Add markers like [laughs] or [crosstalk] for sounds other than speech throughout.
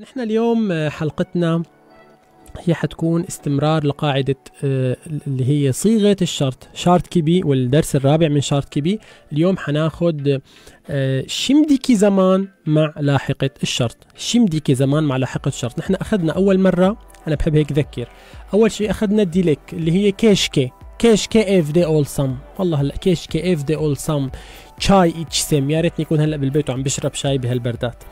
نحن اليوم آه، حلقتنا هي حتكون استمرار لقاعدة آه، اللي هي صيغة الشرط شارت كيبي والدرس الرابع من شارت كيبي اليوم حناخد آه، شمديكي زمان مع لاحقة الشرط شمديكي زمان مع لاحقة الشرط نحن أخذنا أول مرة أنا بحب هيك ذكر أول شيء أخذنا ديليك اللي هي كيشكي كيشكي اف دي اول سم والله هلا كيشكي اف دي اول سم شاي اتش سم يا ريتني يكون هلا بالبيت وعم بشرب شاي بهالبردات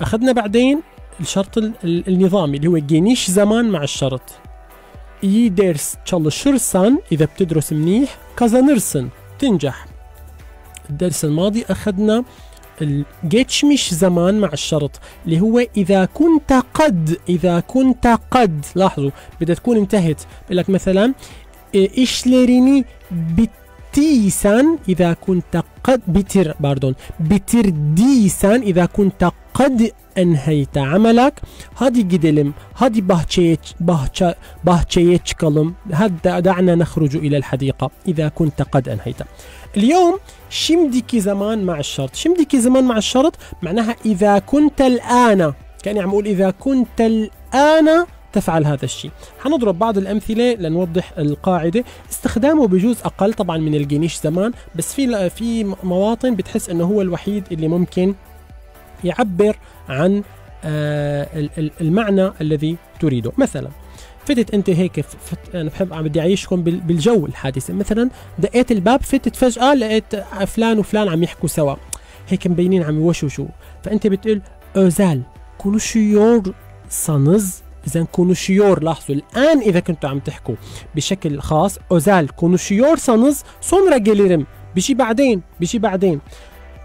اخذنا بعدين الشرط النظامي اللي هو جينيش زمان مع الشرط يي ديرس تشالشرسان إذا بتدرس منيح نرسن تنجح الدرس الماضي أخذنا geçmiş زمان مع الشرط اللي هو إذا كنت قد إذا كنت قد لاحظوا بدها تكون انتهت بقول لك مثلا ايش ليريني بت بترتيسا إذا كنت قد بتر باردون بترديسا إذا كنت قد أنهيت عملك هادي قدلم هادي bahçeye bahçe, bahçeye كلم هذا دعنا نخرج إلى الحديقة إذا كنت قد أنهيت اليوم شمدكي زمان مع الشرط شمدكي زمان مع الشرط معناها إذا كنت الآن كأني عم أقول إذا كنت الآن تفعل هذا الشيء حنضرب بعض الأمثلة لنوضح القاعدة استخدامه بجوز أقل طبعا من الجنيش زمان بس في في مواطن بتحس أنه هو الوحيد اللي ممكن يعبر عن آه، المعنى الذي تريده مثلا فتت انت هيك فت... انا بحب عم بدي اعيشكم بالجو الحادثه مثلا دقيت الباب فتت فجاه لقيت فلان وفلان عم يحكوا سوا هيك مبينين عم يوشوشوا فانت بتقول اوزال كل شيور سانز اذا كونوا شيور لاحظوا الان اذا كنتوا عم تحكوا بشكل خاص اوزال كونوا شيور سانز سونرا جيليرم بيجي بعدين بيجي بعدين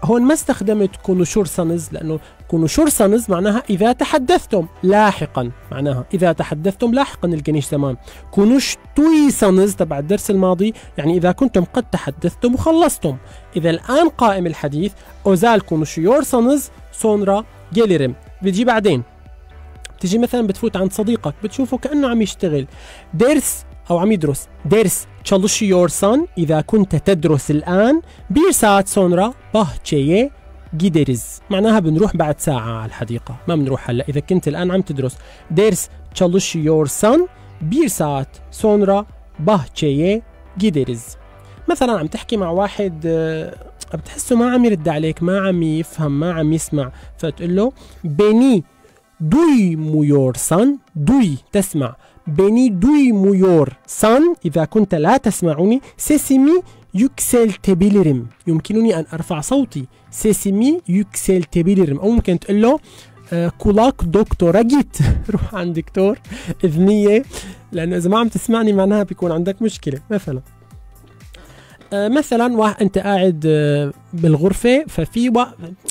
هون ما استخدمت كونوا شور سانز لانه كونوا شور سانز معناها اذا تحدثتم لاحقا معناها اذا تحدثتم لاحقا الجنيش تمام كونوا شتوي سانز تبع الدرس الماضي يعني اذا كنتم قد تحدثتم وخلصتم اذا الان قائم الحديث اوزال كونوا شيور سانز سونرا جيليرم بيجي بعدين بتجي مثلا بتفوت عند صديقك بتشوفه كانه عم يشتغل درس او عم يدرس درس تشالشي يور سون اذا كنت تدرس الان بير ساعات سونرا بهتشيه جيدرز معناها بنروح بعد ساعة على الحديقة ما بنروح هلا إذا كنت الآن عم تدرس درس تشالش يور سان بير ساعات سونرا بهتشيه جيدرز مثلا عم تحكي مع واحد آه، بتحسه ما عم يرد عليك ما عم يفهم ما عم يسمع فتقول له بيني دوي ميور سان دوي تسمع بني دوي ميور سان إذا كنت لا تسمعني سيسمي يكسل تبيلرم يمكنني أن أرفع صوتي سيسمي يكسل تبيلرم أو ممكن تقول له اه، كولاك دكتور جيت [laughs] روح عند دكتور إذنية لأنه إذا ما عم تسمعني معناها بيكون عندك مشكلة مثلا آه، مثلا واحد انت قاعد آه، بالغرفه ففي و...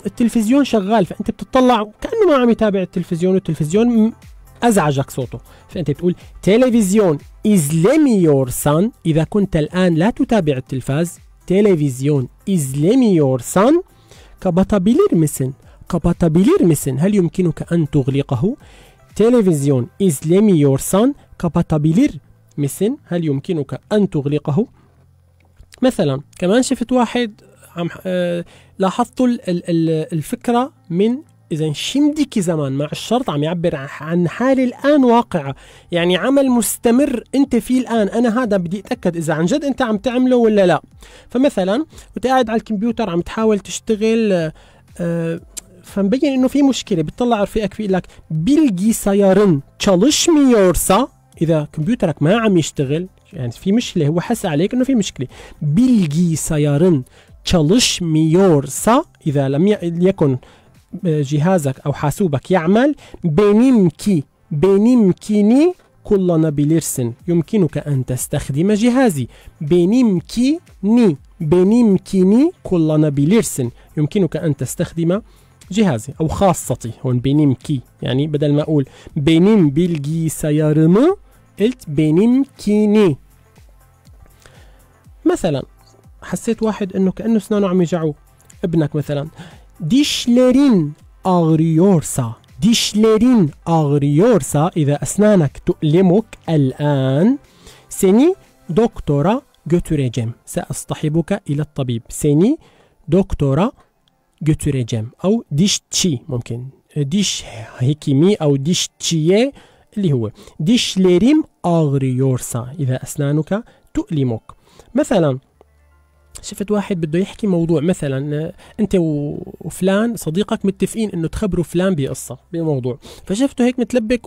التلفزيون شغال فانت بتطلع كانه ما عم يتابع التلفزيون والتلفزيون ازعجك صوته فانت بتقول تلفزيون ليمي يور سان اذا كنت الان لا تتابع التلفاز تلفزيون ليمي يور سان كبطبيلير مسن كبطبيلير مسن هل يمكنك ان تغلقه تلفزيون ليمي يور سان كبطبيلير مسن هل يمكنك ان تغلقه مثلا كمان شفت واحد عم آه لاحظتوا الفكره من اذا شمدكي زمان مع الشرط عم يعبر عن حاله الان واقعه يعني عمل مستمر انت فيه الان انا هذا بدي اتاكد اذا عن جد انت عم تعمله ولا لا فمثلا وانت قاعد على الكمبيوتر عم تحاول تشتغل آه, آه، فمبين انه في مشكله بتطلع رفيقك في لك بلغي سيارن تشالش ميورسا اذا كمبيوترك ما عم يشتغل يعني في مشكلة هو حس عليك انه في مشكلة بلغي سيارن تشلش سا اذا لم يكن آه، جهازك او حاسوبك يعمل بينيمكي بينيمكيني كلنا بليرسن يمكنك ان تستخدم جهازي بينيمكي ني بينيمكيني كلنا بليرسن يمكنك ان تستخدم جهازي او خاصتي هون بينيمكي يعني بدل ما اقول بينيم بلغي سيارمو قلت بينيمكيني مثلا حسيت واحد انه كانه اسنانه عم يجعوه ابنك مثلا ديشليرين اغريورسا ديشليرين اغريورسا اذا اسنانك تؤلمك الان سيني دكتورا جوتوريجيم ساصطحبك الى الطبيب سيني دكتورا جوتوريجيم او ديش تشي ممكن ديش هيكيمي او ديش تشيه اللي هو ديشلريم اغريورسا اذا اسنانك تؤلمك مثلا شفت واحد بده يحكي موضوع مثلا آه، انت وفلان صديقك متفقين انه تخبروا فلان بقصه بموضوع فشفته هيك متلبك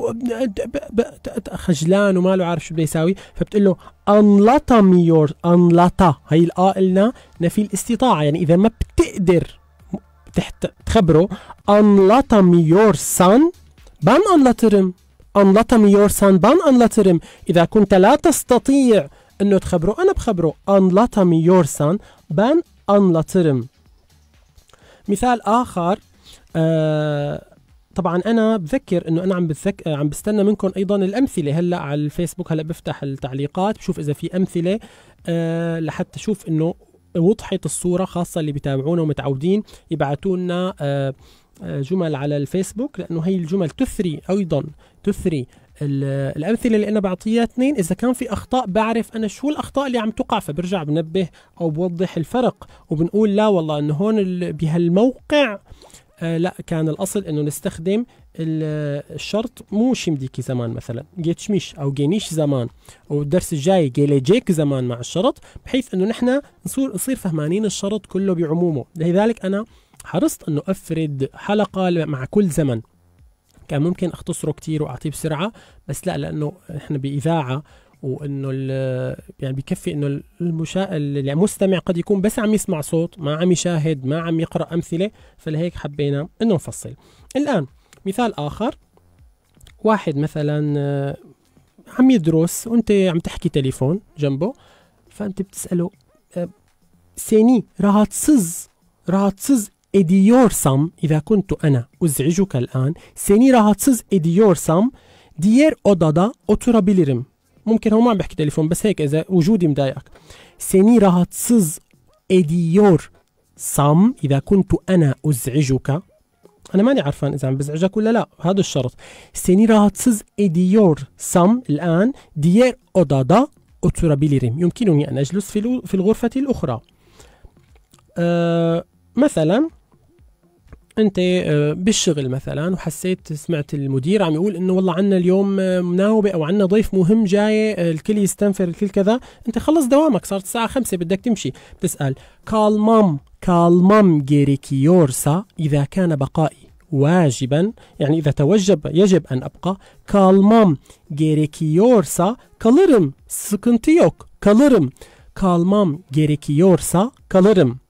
خجلان وما له عارف شو بده يساوي فبتقول له انلطا ميور انلطا هي الاه قلنا نفي الاستطاعه يعني اذا ما بتقدر تحت تخبره انلطا ميور سان بان انلطرم انلطا ميور سان بان انلطرم اذا كنت لا تستطيع انه تخبره انا بخبره انلط مي يورسان بان انلطرم مثال اخر آه طبعا انا بذكر انه انا عم بتذك... عم بستنى منكم ايضا الامثله هلا على الفيسبوك هلا بفتح التعليقات بشوف اذا في امثله أه لحتى اشوف انه وضحت الصوره خاصه اللي بيتابعونا ومتعودين يبعثوا لنا آه،, أه جمل على الفيسبوك لانه هي الجمل تثري ايضا تثري الامثله اللي انا بعطيها اثنين اذا كان في اخطاء بعرف انا شو الاخطاء اللي عم تقع فبرجع بنبه او بوضح الفرق وبنقول لا والله انه هون بهالموقع آه لا كان الاصل انه نستخدم الشرط مو شمديكي زمان مثلا جيتشميش او جينيش زمان والدرس الجاي جيليجيك زمان مع الشرط بحيث انه نحن نصير نصير فهمانين الشرط كله بعمومه لذلك انا حرصت انه افرد حلقه مع كل زمن كان ممكن اختصره كتير واعطيه بسرعه بس لا لانه احنا باذاعه وانه يعني بكفي انه المشا... المستمع قد يكون بس عم يسمع صوت ما عم يشاهد ما عم يقرا امثله فلهيك حبينا انه نفصل الان مثال اخر واحد مثلا آه، عم يدرس وانت عم تحكي تليفون جنبه فانت بتساله آه، سيني راه تصز اديور سام إذا كنت أنا أزعجك الآن seni rahatsız ediyorsam diğer odada oturabilirim ممكن هو ما عم بيحكي تليفون بس هيك إذا وجودي مضايقك سيني راهاتسز ediyor سام إذا كنت أنا أزعجك أنا ماني عارفان إذا عم بزعجك ولا لا هذا الشرط سيني راهاتسز ediyor سام الآن diğer odada oturabilirim يمكنني أن أجلس في الغرفة الأخرى أه مثلا انت آه، بالشغل مثلا وحسيت سمعت المدير عم يقول انه والله عنا اليوم آه، مناوبه او عنا ضيف مهم جاي آه، الكل يستنفر الكل كذا انت خلص دوامك صارت الساعه 5 بدك تمشي بتسال كال مام كال مام يورسا اذا كان بقائي واجبا يعني اذا توجب يجب ان ابقى kalmam gerekiyorsa kalırım sıkıntı yok kalırım kalmam gerekiyorsa kalırım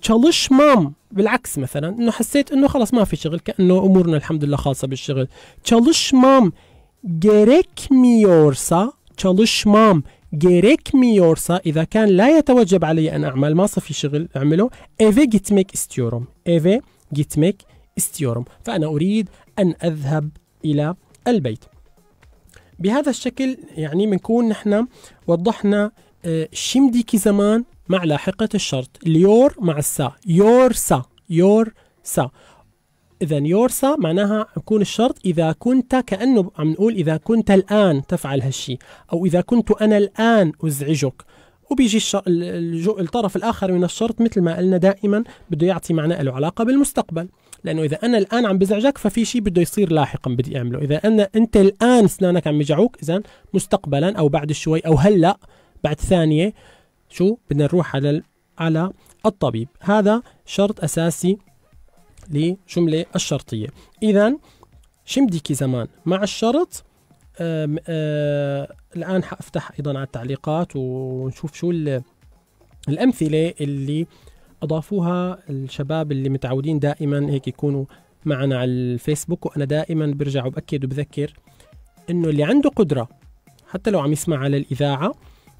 çalışmam بالعكس مثلا انه حسيت انه خلص ما في شغل كانه امورنا الحمد لله خالصه بالشغل تشالش مام جيريك ميورسا تشالش مام جيريك ميورسا اذا كان لا يتوجب علي ان اعمل ما صار في شغل اعمله ايفي جيتميك istiyorum ايفي جيتميك istiyorum فانا اريد ان اذهب الى البيت بهذا الشكل يعني بنكون نحن وضحنا آه، شمدي كي زمان مع لاحقة الشرط اليور مع السا يور سا يور سا إذا يور سا معناها يكون الشرط إذا كنت كأنه عم نقول إذا كنت الآن تفعل هالشي أو إذا كنت أنا الآن أزعجك وبيجي الطرف الآخر من الشرط مثل ما قلنا دائما بده يعطي معنى له علاقة بالمستقبل لانه اذا انا الان عم بزعجك ففي شيء بده يصير لاحقا بدي اعمله اذا انا انت الان اسنانك عم يجعوك اذا مستقبلا او بعد شوي او هلا بعد ثانيه شو بدنا نروح على على الطبيب هذا شرط أساسي لجملة الشرطية إذا شمديكي زمان مع الشرط آم آم الآن حأفتح أيضا على التعليقات ونشوف شو الأمثلة اللي أضافوها الشباب اللي متعودين دائما هيك يكونوا معنا على الفيسبوك وأنا دائما برجع وبأكد وبذكر إنه اللي عنده قدرة حتى لو عم يسمع على الإذاعة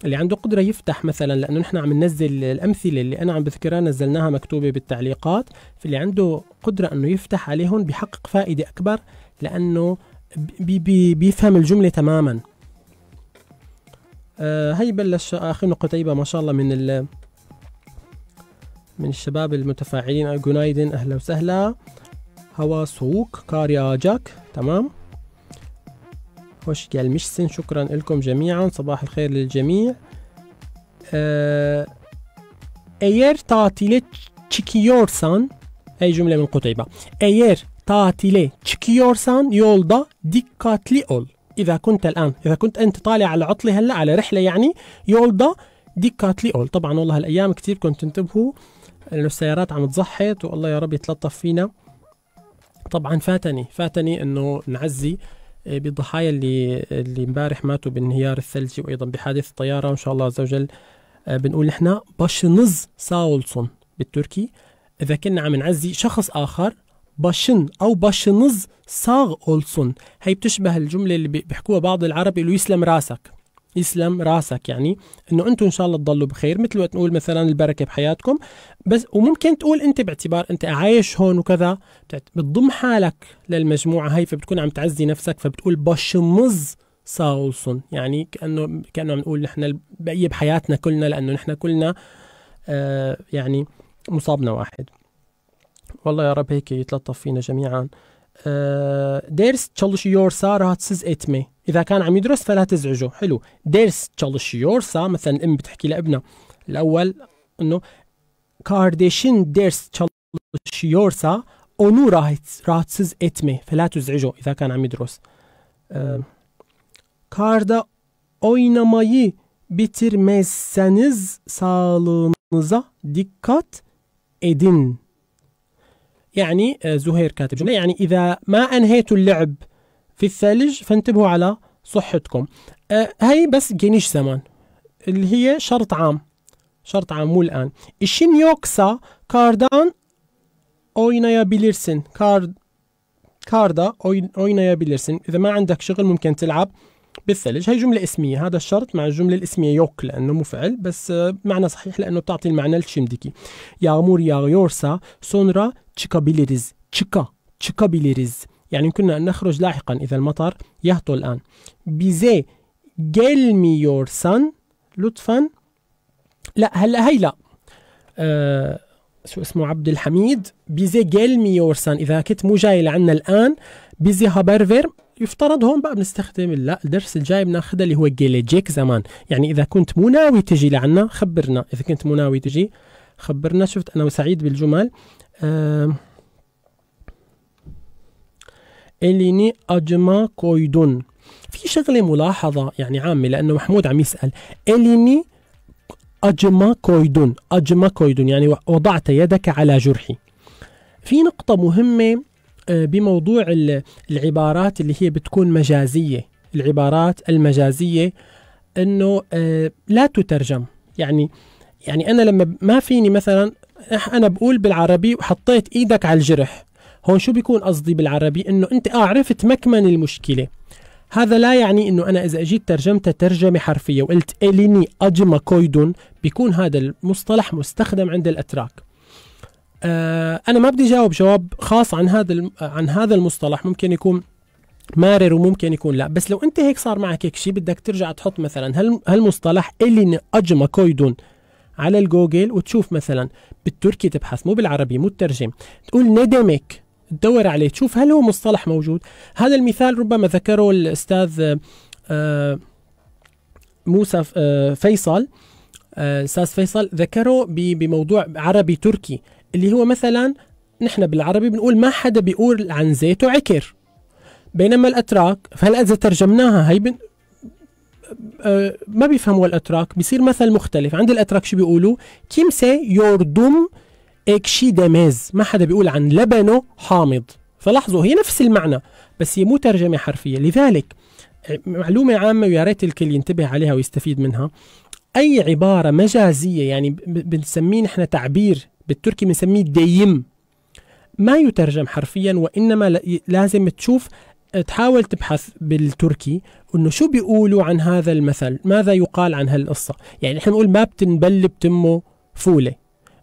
اللي عنده قدرة يفتح مثلا لأنه نحن عم ننزل الأمثلة اللي أنا عم بذكرها نزلناها مكتوبة بالتعليقات فاللي عنده قدرة أنه يفتح عليهم بيحقق فائدة أكبر لأنه بي بي بيفهم الجملة تماما آه هاي بلش أخينا قتيبة ما شاء الله من ال من الشباب المتفاعلين آه، جونايدن أهلا وسهلا هوا سوق كاريا جاك تمام خوش gelmişsin شكرا لكم جميعا صباح الخير للجميع أه eğer tatile çıkıyorsan ey cümle min Kuteyba eğer tatile çıkıyorsan yolda dikkatli ol إذا كنت الآن إذا كنت أنت طالع على عطلة هلا على رحلة يعني يولدا ديكاتلي أول طبعا والله هالأيام كثير كنت تنتبهوا إنه السيارات عم تزحط والله يا رب يتلطف فينا طبعا فاتني فاتني إنه نعزي آه، بالضحايا اللي اللي امبارح ماتوا بانهيار الثلجي وايضا بحادث الطياره وان شاء الله عز وجل آه، بنقول نحن باشنز ساولسون بالتركي اذا كنا عم نعزي شخص اخر باشن او باشنز ساغ اولسون هي بتشبه الجمله اللي بيحكوها بعض العرب اللي يسلم راسك يسلم راسك يعني انه انتم ان شاء الله تضلوا بخير مثل وقت نقول مثلا البركه بحياتكم بس وممكن تقول انت باعتبار انت عايش هون وكذا بتضم حالك للمجموعه هي فبتكون عم تعزي نفسك فبتقول بشمز ساولسون يعني كانه كانه عم نقول نحن البقيه بحياتنا كلنا لانه نحن كلنا آه يعني مصابنا واحد والله يا رب هيك يتلطف فينا جميعا آه ديرس تشالش يور سارة تسز اتمي إذا كان عم يدرس فلا تزعجه حلو درس تشالشيورسا مثلا الأم بتحكي لابنها الأول إنه كارديشن درس تشالشيورسا أونو راتسز إتمي فلا تزعجه إذا كان عم يدرس كاردا أوينماي بيتر مسنز سالونزا دكات إدين يعني آه، زهير كاتب جملة يعني إذا ما أنهيت اللعب في الثلج فانتبهوا على صحتكم آه هي بس جينيش زمان اللي هي شرط عام شرط مو الان en. يوكسا كاردان اوينايا بيلرسن كارد كاردا اوينايا بيلرسن إذا ما عندك شغل ممكن تلعب بالثلج هي جملة اسمية هذا الشرط مع الجملة الاسمية يوك لأنه مفعل بس أه، معنى صحيح لأنه بتعطي المعنى الشمدكي سونرا تشيكا sonra تشيكا تشيكا çıkabiliriz يعني يمكننا أن نخرج لاحقا إذا المطر يهطل الآن بيزي مي يور سن لطفا لا هلا هي لا آه شو اسمه عبد الحميد بيزي مي يور سن إذا كنت مو جاي لعنا الآن بيزي هابرفر يفترض هون بقى بنستخدم لا الدرس الجاي بناخذها اللي هو جيليجيك زمان يعني اذا كنت مو ناوي تجي لعنا خبرنا اذا كنت مو ناوي تجي خبرنا شفت انا وسعيد بالجمل آه إليني أجما كويدون في شغلة ملاحظة يعني عامة لأنه محمود عم يسأل إليني أجما كويدون أجما كويدون يعني وضعت يدك على جرحي في نقطة مهمة آه، بموضوع العبارات اللي هي بتكون مجازية العبارات المجازية انه آه، لا تترجم يعني يعني انا لما ما فيني مثلا انا بقول بالعربي وحطيت ايدك على الجرح هون شو بيكون قصدي بالعربي انه انت اه عرفت مكمن المشكله هذا لا يعني انه انا اذا اجيت ترجمتها ترجمه حرفيه وقلت اليني اجما كويدون بيكون هذا المصطلح مستخدم عند الاتراك آه، انا ما بدي جاوب جواب خاص عن هذا عن هذا المصطلح ممكن يكون مارر وممكن يكون لا بس لو انت هيك صار معك هيك شيء بدك ترجع تحط مثلا هل هالمصطلح الين اجما كويدون على الجوجل وتشوف مثلا بالتركي تبحث مو بالعربي مو الترجم تقول ندمك تدور عليه تشوف هل هو مصطلح موجود هذا المثال ربما ذكره الاستاذ آه، موسى آه، فيصل الاستاذ آه، فيصل ذكره بموضوع عربي تركي اللي هو مثلا نحن بالعربي بنقول ما حدا بيقول عن زيت عكر بينما الاتراك فهلا اذا ترجمناها هي بن ما بيفهموا الاتراك بيصير مثل مختلف عند الاتراك شو بيقولوا كيمسي يوردوم دماز ما حدا بيقول عن لبنه حامض فلاحظوا هي نفس المعنى بس هي مو ترجمة حرفية لذلك معلومة عامة ويا ريت الكل ينتبه عليها ويستفيد منها أي عبارة مجازية يعني بنسميه نحن تعبير بالتركي بنسميه ديم ما يترجم حرفيا وإنما لازم تشوف تحاول تبحث بالتركي انه شو بيقولوا عن هذا المثل ماذا يقال عن هالقصة يعني نحن نقول ما بتنبل بتمه فولة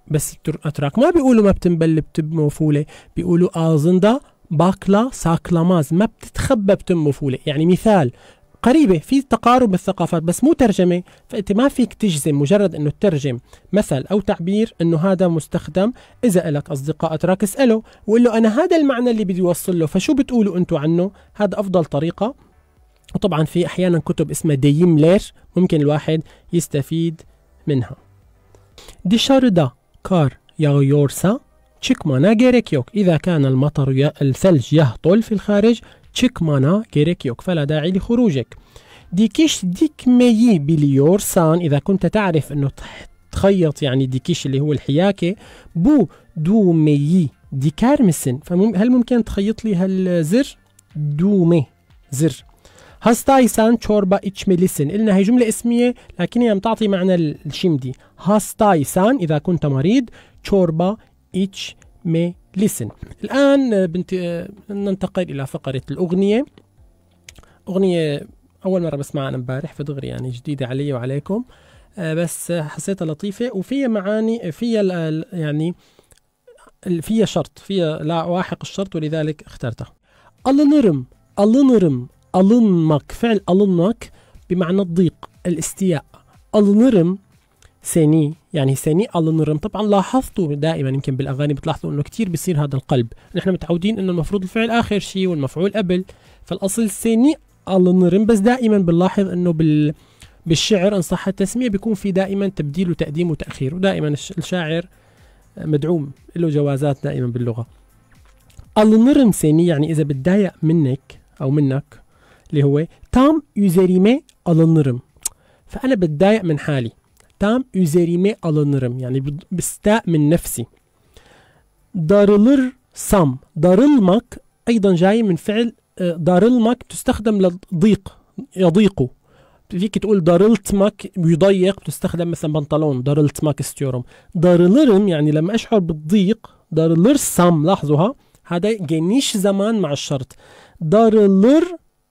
بس اتراك ما بيقولوا ما بتنبل بتم وفوله بيقولوا آزندا باكلا ساكلاماز ما بتتخبى بتم وفوله يعني مثال قريبة في تقارب الثقافات بس مو ترجمة فأنت ما فيك تجزم مجرد أنه تترجم مثل أو تعبير أنه هذا مستخدم إذا إلك أصدقاء أتراك اسأله وقول له أنا هذا المعنى اللي بدي أوصل له فشو بتقولوا أنتم عنه هذا أفضل طريقة وطبعا في أحيانا كتب اسمها لير ممكن الواحد يستفيد منها دي شاردا كار يوغيورسا تشيكمانا جيريكيوك إذا كان المطر ي... الثلج يهطل في الخارج تشيكمانا جيريكيوك فلا داعي لخروجك ديكيش ديك ميي بليورسان إذا كنت تعرف أنه تخيط يعني ديكيش اللي هو الحياكة بو دو ميي دي كارمسن فهل ممكن تخيط لي هالزر دو مي زر هاستايسان شوربة إتشمليسن قلنا هي جملة اسمية لكن هي بتعطي معنى الشمدي هاستايسان إذا كنت مريض شوربة إتشمليسن الآن آه، بنت... آه، ننتقل إلى فقرة الأغنية أغنية أول مرة بسمعها أنا امبارح فدغري يعني جديدة علي وعليكم آه، بس حسيتها لطيفة وفيها معاني فيها يعني فيها شرط فيها لا واحق الشرط ولذلك اخترتها alınırım alınırım alınmak فعل alınmak بمعنى الضيق الاستياء alınırım سيني يعني سيني alınırım طبعا لاحظتوا دائما يمكن بالاغاني بتلاحظوا انه كثير بيصير هذا القلب نحن متعودين انه المفروض الفعل اخر شيء والمفعول قبل فالاصل سيني alınırım بس دائما بنلاحظ انه بال بالشعر ان صح التسميه بيكون في دائما تبديل وتقديم وتاخير ودائما الشاعر مدعوم له جوازات دائما باللغه alınırım سيني يعني اذا بتضايق منك او منك اللي هو تام üzerime alınırım فأنا بتضايق من حالي تام üzerime alınırım يعني بستاء من نفسي darılırsam darılmak أيضا جاي من فعل darılmak آه، تستخدم للضيق يضيق فيك تقول ماك يضيق تستخدم مثلا بنطلون ماك ستيورم دارلرم يعني لما اشعر بالضيق دارلرسم لاحظوها هذا جنيش زمان مع الشرط دارلر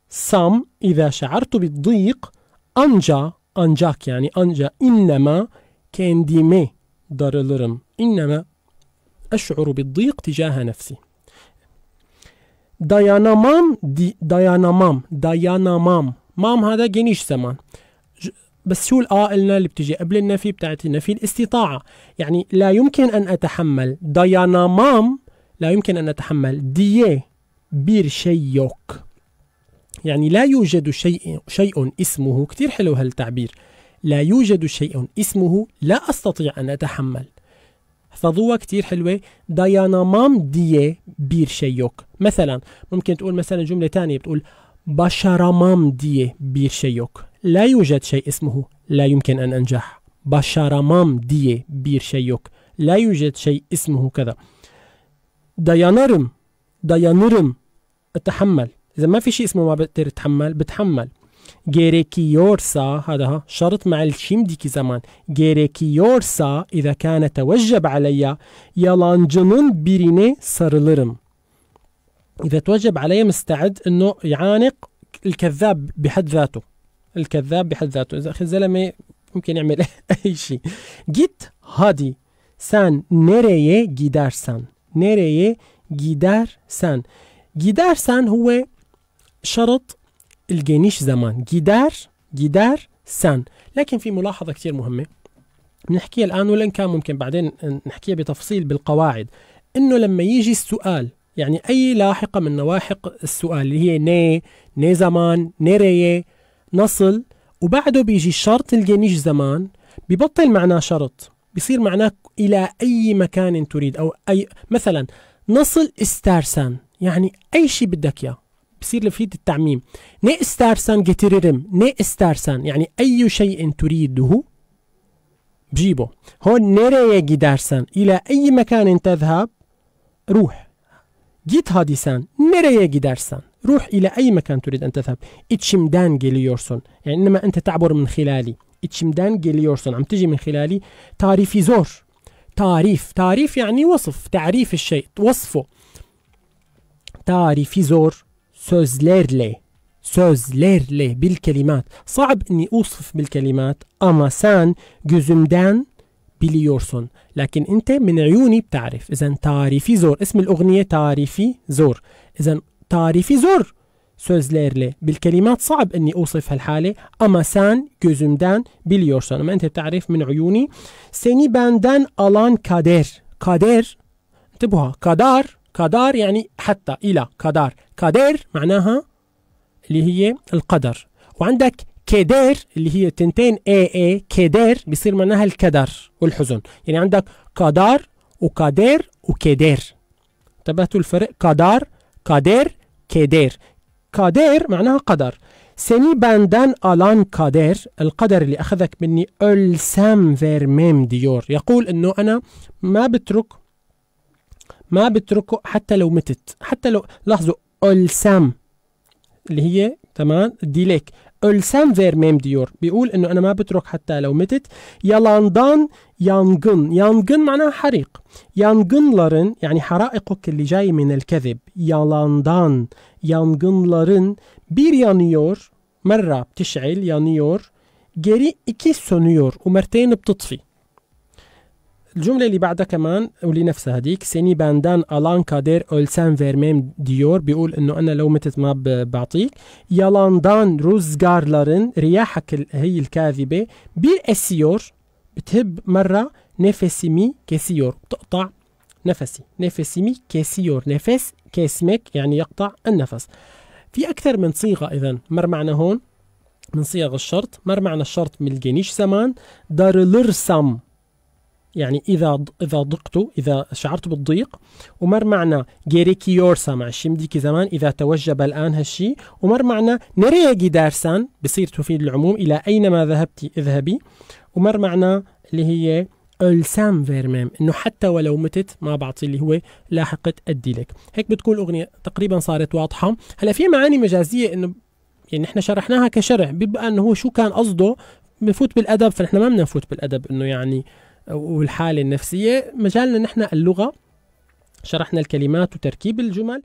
سام إذا شعرت بالضيق أنجا أنجاك يعني أنجا إنما كينديمي دارلرم إنما أشعر بالضيق تجاه نفسي دايانا مام دي دايانا مام هذا جنيش زمان بس شو الآلنا قلنا اللي بتجي قبل النفي بتاعت النفي الاستطاعة يعني لا يمكن أن أتحمل دايانا مام لا يمكن أن أتحمل دي بير شيوك يعني لا يوجد شيء شيء اسمه كثير حلو هالتعبير لا يوجد شيء اسمه لا أستطيع أن أتحمل احفظوها كتير حلوة مام دي بير شيوك مثلا ممكن تقول مثلا جملة تانية بتقول مام دي بير شيوك لا يوجد شيء اسمه لا يمكن أن أنجح مام دي بير شيوك لا يوجد شيء اسمه كذا دايانرم دايانرم أتحمل اذا ما في شيء اسمه ما بقدر اتحمل بتحمل يورسا هذا شرط مع الشيم ديكي زمان يورسا إذا كان توجب علي جنون بيريني سرلرم إذا توجب علي مستعد أنه يعانق الكذاب بحد ذاته الكذاب بحد ذاته إذا أخي الزلمة ممكن يعمل [laughs] أي شيء هادي سان git جيدار سان nereye جيدار سان جيدار سان هو شرط الجينيش زمان جدار جدار سان لكن في ملاحظة كثير مهمة بنحكيها الآن ولن كان ممكن بعدين نحكيها بتفصيل بالقواعد إنه لما يجي السؤال يعني أي لاحقة من نواحق السؤال اللي هي ني ني زمان نيريه نصل وبعده بيجي شرط الجينيش زمان ببطل معناه شرط بصير معناه إلى أي مكان تريد أو أي مثلا نصل استارسان يعني أي شيء بدك إياه بصير لفيد التعميم ني استارسان جتيريرم ني استارسان يعني أي شيء تريده بجيبه هون يجي دارسان إلى أي مكان تذهب روح هادي سان نري يجي دارسان روح إلى أي مكان تريد أن تذهب içimden يورسون يعني إنما أنت تعبر من خلالي içimden يورسون عم تجي من خلالي تعريفي زور تعريف تعريف يعني وصف تعريف الشيء وصفه تعريفي زور sözlerle sözlerle bil kelimat. Sa'b ni usf bil kelimat ama sen gözümden biliyorsun. Lakin inte min uyuni بتعرف. إذا tarifi zor. اسم الأغنية tarifi zor. إذا tarifi zor. sözlerle بالكلمات صعب اني اوصف هالحاله ama sen gözümden biliyorsun ama انت بتعرف من عيوني seni benden alan kader kader انتبهوا kadar كادار يعني حتى إلى كادار كادير معناها اللي هي القدر وعندك كدير اللي هي تنتين اي اي كدير بيصير معناها الكدر والحزن يعني عندك كدار وكدير وكدير انتبهتوا الفرق كدار كدير كدير كدير معناها قدر سني باندان الان kader, القدر اللي أخذك مني ألسام فيرميم ديور يقول إنه أنا ما بترك ما بتركه حتى لو متت حتى لو لاحظوا ألسام اللي هي تمام ديليك ألسام فير ميم ديور بيقول إنه أنا ما بترك حتى لو متت يلاندان يانجن يانجن معناها حريق يانجنلارن يعني حرائقك اللي جاي من الكذب يلاندان يانجنلارن بير يانيور مرة بتشعل يانيور جري اكي سونيور ومرتين بتطفي الجملة اللي بعدها كمان واللي نفسها هديك سيني باندان ألان كادير أولسان فيرميم ديور بيقول إنه أنا لو متت ما بعطيك يالاندان روزجار لارن رياحك هي الكاذبة بير أسيور بتهب مرة نفسمي كسيور بتقطع نفسي مي كسيور نفس كاسمك يعني يقطع النفس في أكثر من صيغة إذا مر معنا هون من صيغ الشرط مر معنا الشرط الجنيش زمان دارلرسم يعني إذا إذا ضقت إذا شعرت بالضيق ومر معنا يورسا مع الشيم ديكي زمان إذا توجب الآن هالشي ومر معنا نريجي دارسان بصير تفيد العموم إلى أينما ذهبت اذهبي ومر معنا اللي هي ألسام فيرميم إنه حتى ولو متت ما بعطي اللي هو لاحقة أدي لك هيك بتكون الأغنية تقريبا صارت واضحة هلا في معاني مجازية إنه يعني احنا شرحناها كشرح بيبقى انه هو شو كان قصده بفوت بالادب فنحن ما بدنا نفوت بالادب انه يعني والحاله النفسيه مجالنا نحن اللغه شرحنا الكلمات وتركيب الجمل